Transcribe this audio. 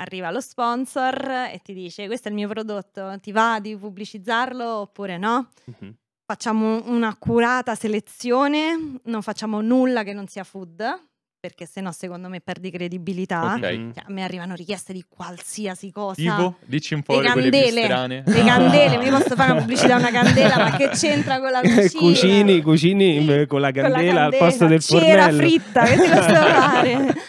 arriva lo sponsor e ti dice questo è il mio prodotto, ti va di pubblicizzarlo oppure no? Mm-hmm. Facciamo un'accurata selezione, non facciamo nulla che non sia food, perché sennò secondo me perdi credibilità. Okay. Cioè, a me arrivano richieste di qualsiasi cosa. Tipo, dici un po' le candele, strane. Le candele, mi posso fare una pubblicità a una candela, ma che c'entra con la eh, cucina? cucini, cucini con la candela, con la candela al posto del fornello. Cera fritta, che ti posso fare?